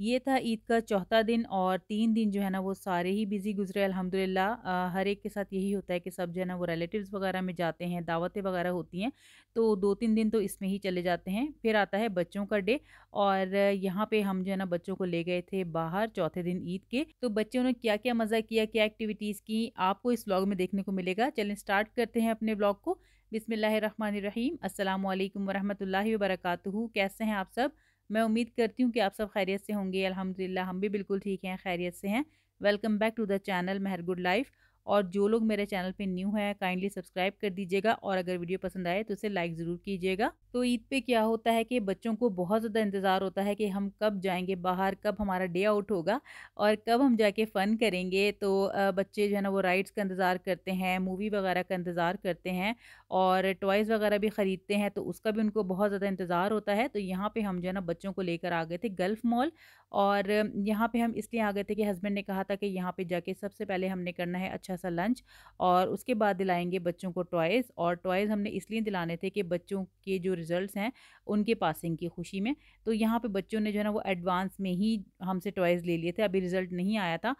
ये था ईद का चौथा दिन और तीन दिन जो है ना वो सारे ही बिज़ी गुजरे अल्हम्दुलिल्लाह हर एक के साथ यही होता है कि सब जो है ना वो रिलेटिव्स वगैरह में जाते हैं दावतें वगैरह होती हैं तो दो तीन दिन तो इसमें ही चले जाते हैं फिर आता है बच्चों का डे और यहाँ पे हम जो है ना बच्चों को ले गए थे बाहर चौथे दिन ईद के तो बच्चों ने क्या क्या मज़ा किया क्या एक्टिविटीज़ की आपको इस ब्लॉग में देखने को मिलेगा चलें स्टार्ट करते हैं अपने ब्लॉग को बिसमीम अल्लाम वरहमल वर्का कैसे हैं आप सब मैं उम्मीद करती हूँ कि आप सब खैरियत से होंगे अल्हम्दुलिल्लाह हम भी बिल्कुल ठीक हैं खैरियत से हैं welcome back to the channel Mehar good life और जो लोग मेरे चैनल पे न्यू हैं काइंडली सब्सक्राइब कर दीजिएगा और अगर वीडियो पसंद आए तो उसे लाइक ज़रूर कीजिएगा तो ईद पे क्या होता है कि बच्चों को बहुत ज़्यादा इंतज़ार होता है कि हम कब जाएंगे बाहर कब हमारा डे आउट होगा और कब हम जाके फ़न करेंगे तो बच्चे जो है ना वो राइड्स का इंतज़ार करते हैं मूवी वगैरह का इंतज़ार करते हैं और टॉयज़ वगैरह भी ख़रीदते हैं तो उसका भी उनको बहुत ज़्यादा इंतज़ार होता है तो यहाँ पे हम जो है ना बच्चों को लेकर आ गए थे गल्फ़ मॉल और यहाँ पे हम इसलिए आ गए थे कि हस्बैंड ने कहा था कि यहाँ पे जाके सबसे पहले हमने करना है अच्छा सा लंच और उसके बाद दिलाएंगे बच्चों को टॉयज़ और टॉयज़ हमने इसलिए दिलाने थे कि बच्चों के जो रिज़ल्ट हैं उनके पासिंग की खुशी में तो यहाँ पर बच्चों ने जो है ना वो एडवांस में ही हमसे टॉयज़ ले लिए थे अभी रिज़ल्ट नहीं आया था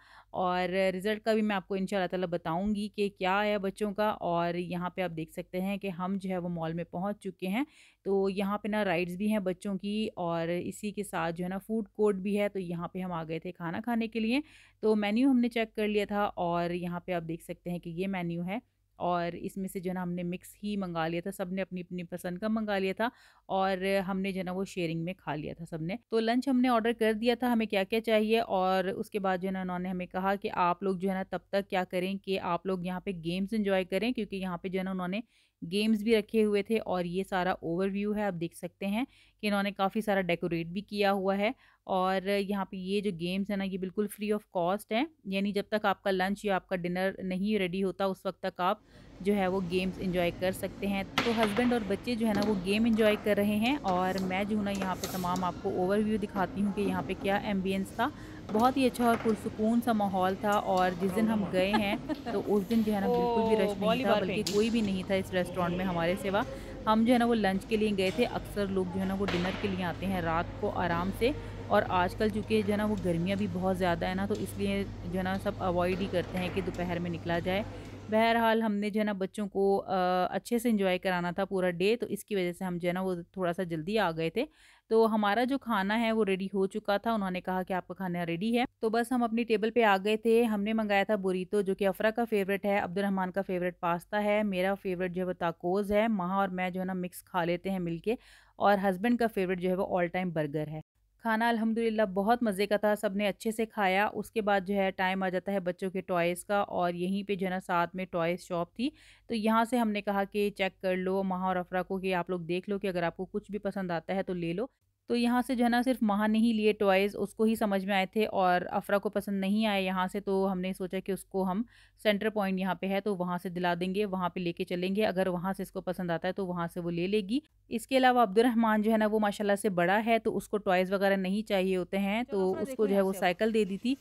और रिज़ल्ट का भी मैं आपको इन ताला बताऊँगी कि क्या आया बच्चों का और यहाँ पर आप देख सकते सकते हैं कि हम जो है वो मॉल में पहुंच चुके हैं तो यहाँ पर ना राइड्स भी हैं बच्चों की और इसी के साथ जो है ना फूड कोर्ट भी है तो यहाँ पर हम आ गए थे खाना खाने के लिए तो मेन्यू हमने चेक कर लिया था और यहाँ पे आप देख सकते हैं कि ये मेन्यू है और इसमें से जो ना हमने मिक्स ही मंगा लिया था सब ने अपनी अपनी पसंद का मंगा लिया था और हमने जो ना वो शेयरिंग में खा लिया था सब ने तो लंच हमने ऑर्डर कर दिया था हमें क्या क्या चाहिए और उसके बाद जो है ना उन्होंने हमें कहा कि आप लोग जो है ना तब तक क्या करें कि आप लोग यहाँ पे गेम्स इन्जॉय करें क्योंकि यहाँ पे जो है ना उन्होंने गेम्स भी रखे हुए थे और ये सारा ओवरव्यू है आप देख सकते हैं कि इन्होंने काफ़ी सारा डेकोरेट भी किया हुआ है और यहाँ पे ये जो गेम्स हैं ना ये बिल्कुल फ्री ऑफ कॉस्ट हैं यानी जब तक आपका लंच या आपका डिनर नहीं रेडी होता उस वक्त तक आप जो है वो गेम्स इंजॉय कर सकते हैं तो हस्बैंड और बच्चे जो है ना वो गेम इंजॉय कर रहे हैं और मैं जो है ना यहाँ पर तमाम आपको ओवरव्यू दिखाती हूँ कि यहाँ पर क्या एम्बियंस था बहुत ही अच्छा और पुरसकून सा माहौल था और जिस दिन हम गए हैं तो उस दिन जो है ना बिल्कुल भी रश नहीं था बल्कि कोई भी नहीं था इस रेस्टोरेंट में हमारे सिवा हम जो है ना वो लंच के लिए गए थे अक्सर लोग जो है ना वो डिनर के लिए आते हैं रात को आराम से और आजकल चूँकि जो है ना वो गर्मियाँ भी बहुत ज़्यादा है ना तो इसलिए जो है ना सब अवॉइड ही करते हैं कि दोपहर में निकला जाए बहरहाल हमने जो है ना बच्चों को अच्छे से इंजॉय कराना था पूरा डे तो इसकी वजह से हम जो है ना वो थोड़ा सा जल्दी आ गए थे तो हमारा जो खाना है वो रेडी हो चुका था उन्होंने कहा कि आपका खाना रेडी है तो बस हम अपनी टेबल पे आ गए थे हमने मंगाया था बोरीतो जो कि अफरा का फेवरेट है अब्दुलरहमान का फेवरेट पास्ता है मेरा फेवरेट जो है वो ताकोज़ है माँ और मैं जो है ना मिक्स खा लेते हैं मिलके और हस्बैंड का फेवरेट जो है वो ऑल टाइम बर्गर है खाना अल्हम्दुलिल्लाह बहुत मज़े का था सब ने अच्छे से खाया उसके बाद जो है टाइम आ जाता है बच्चों के टॉयज़ का और यहीं पे जो है ना साथ में टॉयज़ शॉप थी तो यहाँ से हमने कहा कि चेक कर लो महा और अफरा को कि आप लोग देख लो कि अगर आपको कुछ भी पसंद आता है तो ले लो तो यहाँ से जो है ना सिर्फ महा नहीं लिए टॉयज़ उसको ही समझ में आए थे और अफरा को पसंद नहीं आए यहाँ से तो हमने सोचा कि उसको हम सेंटर पॉइंट यहाँ पे है तो वहाँ से दिला देंगे वहाँ पे लेके चलेंगे अगर वहाँ से इसको पसंद आता है तो वहाँ से वो ले लेगी इसके अलावा अब्दुलरहमान जो है ना वो माशाला से बड़ा है तो उसको टॉयज़ वगैरह नहीं चाहिए होते हैं तो उसको जो है वो साइकिल दे दी थी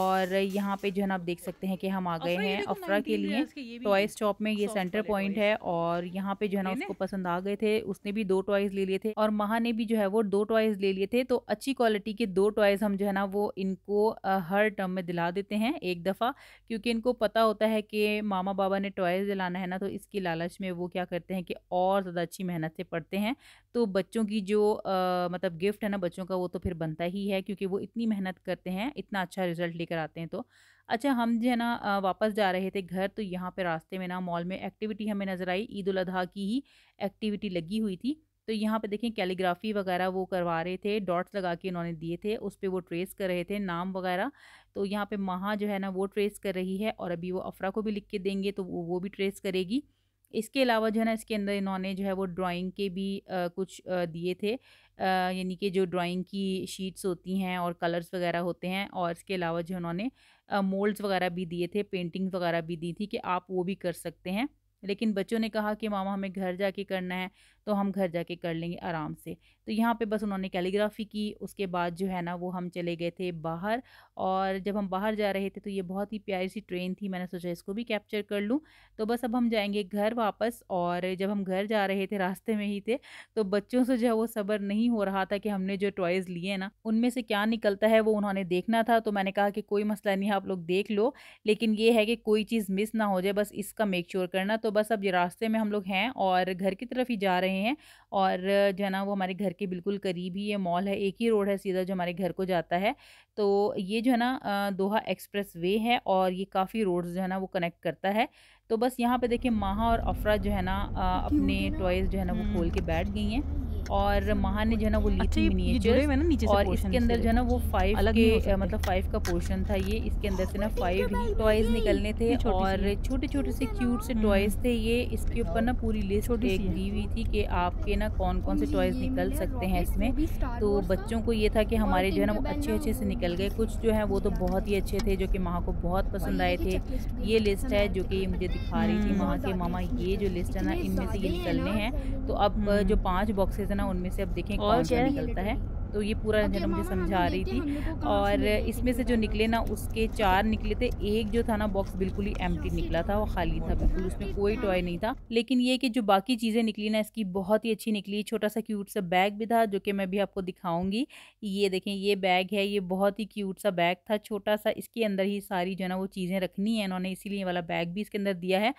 और यहाँ पे जो है ना आप देख सकते हैं कि हम आ गए हैं अफरा के लिए टॉयज़ शॉप तो में ये सेंटर पॉइंट है और यहाँ पे जो है ना उसको पसंद आ गए थे उसने भी दो टॉयज़ ले लिए थे और महा ने भी जो है वो दो टॉयज़ ले लिए थे तो अच्छी क्वालिटी के दो टॉयज़ हम जो है ना वो इनको हर टर्म में दिला देते हैं एक दफ़ा क्योंकि इनको पता होता है कि मामा बाबा ने टॉयज़ दिलाना है ना तो इसकी लालच में वो क्या करते हैं कि और ज़्यादा अच्छी मेहनत से पढ़ते हैं तो बच्चों की जो आ, मतलब गिफ्ट है ना बच्चों का वो तो फिर बनता ही है क्योंकि वो इतनी मेहनत करते हैं इतना अच्छा रिजल्ट लेकर आते हैं तो अच्छा हम जो है ना वापस जा रहे थे घर तो यहाँ पे रास्ते में ना मॉल में एक्टिविटी हमें नज़र आई ईद उल की ही एक्टिविटी लगी हुई थी तो यहाँ पे देखें कैलीग्राफी वगैरह वो करवा रहे थे डॉट्स लगा के इन्होंने दिए थे उस पर वो ट्रेस कर रहे थे नाम वगैरह तो यहाँ पे महा जो है ना वो ट्रेस कर रही है और अभी वो अफरा को भी लिख के देंगे तो वो वो भी ट्रेस करेगी इसके अलावा जो है ना इसके अंदर इन्होंने जो है वो ड्राइंग के भी आ, कुछ दिए थे यानी कि जो ड्राइंग की शीट्स होती हैं और कलर्स वगैरह होते हैं और इसके अलावा जो उन्होंने मोल्ड्स वगैरह भी दिए थे पेंटिंग वगैरह भी दी थी कि आप वो भी कर सकते हैं लेकिन बच्चों ने कहा कि मामा हमें घर जाके करना है तो हम घर जाके कर लेंगे आराम से तो यहाँ पे बस उन्होंने कैलीग्राफी की उसके बाद जो है ना वो हम चले गए थे बाहर और जब हम बाहर जा रहे थे तो ये बहुत ही प्यारी सी ट्रेन थी मैंने सोचा इसको भी कैप्चर कर लूँ तो बस अब हम जाएंगे घर वापस और जब हम घर जा रहे थे रास्ते में ही थे तो बच्चों से जो है वो सब्र नहीं हो रहा था कि हमने जो टॉयज़ लिए ना उनमें से क्या निकलता है वो उन्होंने देखना था तो मैंने कहा कि कोई मसला नहीं आप लोग देख लो लेकिन ये है कि कोई चीज़ मिस ना हो जाए बस इसका मेक श्योर करना तो बस अब ये रास्ते में हम लोग हैं और घर की तरफ ही जा रहे हैं रहे हैं और जो है ना वो हमारे घर के बिल्कुल करीब ही ये मॉल है एक ही रोड है सीधा जो हमारे घर को जाता है तो ये जो है ना दोहा एक्सप्रेस वे है और ये काफ़ी रोड्स जो है ना वो कनेक्ट करता है तो बस यहाँ पे देखिए माहा और अफरा जो है ना अपने टॉयज़ जो है ना वो खोल के हम्म। बैठ गई हैं और महा ने जो है ना वो ली अच्छा, थी नीचे और इसके अंदर जो है ना वो फाइव अलग के मतलब फाइव का पोर्शन था ये इसके अंदर से ना फाइव ही टॉयज निकलने थे और छोटे छोटे से क्यूट से टॉयज थे ये इसके हम्म। ऊपर ना पूरी लिस्ट एक दी हुई थी कि आपके ना कौन कौन से टॉयज निकल सकते हैं इसमें तो बच्चों को ये था कि हमारे जो है ना वो अच्छे अच्छे से निकल गए कुछ जो है वो तो बहुत ही अच्छे थे जो कि महा को बहुत पसंद आए थे ये लिस्ट है जो कि मुझे दिखा रही थी वहाँ के मामा ये जो लिस्ट है ना इनमें से ये निकलने हैं तो अब हम्म। जो पांच बॉक्सेस है ना उनमें से अब देखें कौन सा निकलता है तो ये पूरा okay, मुझे समझा रही थी और इसमें से जो निकले ना उसके चार निकले थे एक जो था ना बॉक्स बिल्कुल ही एम अच्छा, निकला था वो खाली था अच्छा, बिल्कुल उसमें कोई टॉय हाँ। नहीं था लेकिन ये कि जो बाकी चीज़ें निकली ना इसकी बहुत ही अच्छी निकली छोटा सा क्यूट सा बैग भी था जो कि मैं भी आपको दिखाऊंगी ये देखें ये बैग है ये बहुत ही क्यूट सा बैग था छोटा सा इसके अंदर ही सारी जो है ना वो चीज़ें रखनी है इन्होंने इसीलिए वाला बैग भी इसके अंदर दिया है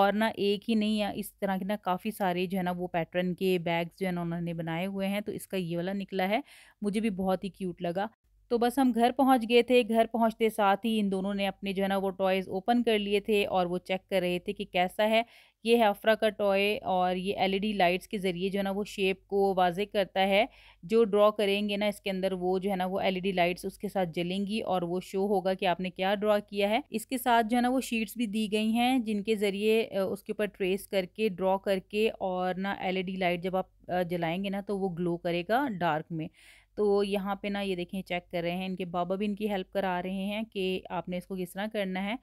और ना एक ही नहीं है इस तरह के ना काफ़ी सारे जो है ना वो पैटर्न के बैग्स जो है ना उन्होंने बनाए हुए हैं तो इसका ये वाला निकला है मुझे भी बहुत ही क्यूट लगा तो बस हम घर पहुंच गए थे घर पहुंचते साथ ही इन दोनों ने अपने जो है ना वो टॉयज़ ओपन कर लिए थे और वो चेक कर रहे थे कि कैसा है ये है अफ्रा का टॉय और ये एलईडी लाइट्स के ज़रिए जो है ना वो शेप को वाजे करता है जो ड्रॉ करेंगे ना इसके अंदर वो जो है ना वो एलईडी लाइट्स उसके साथ जलेंगी और वो शो होगा कि आपने क्या ड्रॉ किया है इसके साथ जो है ना वो शीट्स भी दी गई हैं जिनके ज़रिए उसके ऊपर ट्रेस करके ड्रॉ करके और ना एल लाइट जब आप जलाएँगे ना तो वो ग्लो करेगा डार्क में तो यहाँ पे ना ये देखें चेक कर रहे हैं इनके बाबा भी इनकी हेल्प करा रहे हैं कि आपने इसको किस तरह करना है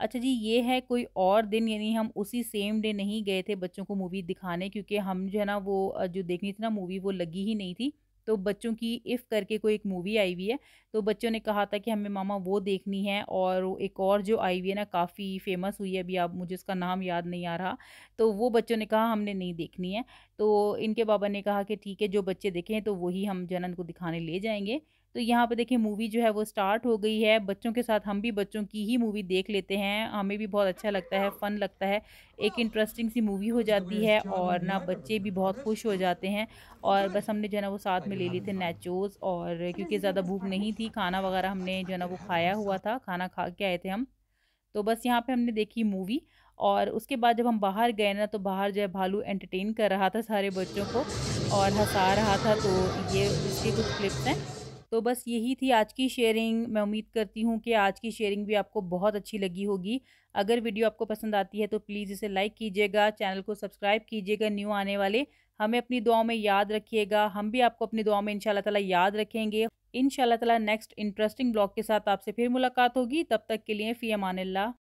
अच्छा जी ये है कोई और दिन यानी हम उसी सेम डे नहीं गए थे बच्चों को मूवी दिखाने क्योंकि हम जो है ना वो जो देखनी थी ना मूवी वो लगी ही नहीं थी तो बच्चों की इफ़ करके कोई एक मूवी आई हुई है तो बच्चों ने कहा था कि हमें मामा वो देखनी है और एक और जो आई हुई है ना काफ़ी फेमस हुई है अभी आप मुझे उसका नाम याद नहीं आ रहा तो वो बच्चों ने कहा हमने नहीं देखनी है तो इनके बाबा ने कहा कि ठीक है जो बच्चे देखें तो वही हम जनन को दिखाने ले जाएंगे तो यहाँ पर देखिए मूवी जो है वो स्टार्ट हो गई है बच्चों के साथ हम भी बच्चों की ही मूवी देख लेते हैं हमें भी बहुत अच्छा लगता है फ़न लगता है एक इंटरेस्टिंग सी मूवी हो जाती है और ना बच्चे भी बहुत खुश हो जाते हैं और बस हमने जो है ना वो साथ में ले लिए थे नेचोज़ और क्योंकि ज़्यादा भूख नहीं थी खाना वगैरह हमने जो है ना वो खाया हुआ था खाना खा के आए थे हम तो बस यहाँ पर हमने देखी मूवी और उसके बाद जब हम बाहर गए ना तो बाहर जो है भालू एंटरटेन कर रहा था सारे बच्चों को और हंसा रहा था तो ये उसके कुछ क्लिप्स हैं तो बस यही थी आज की शेयरिंग मैं उम्मीद करती हूँ कि आज की शेयरिंग भी आपको बहुत अच्छी लगी होगी अगर वीडियो आपको पसंद आती है तो प्लीज़ इसे लाइक कीजिएगा चैनल को सब्सक्राइब कीजिएगा न्यू आने वाले हमें अपनी दुआ में याद रखिएगा हम भी आपको अपनी दुआ में इन तला याद रखेंगे इन तला नेक्स्ट इंटरेस्टिंग ब्लॉग के साथ आपसे फिर मुलाकात होगी तब तक के लिए फ़ी अमान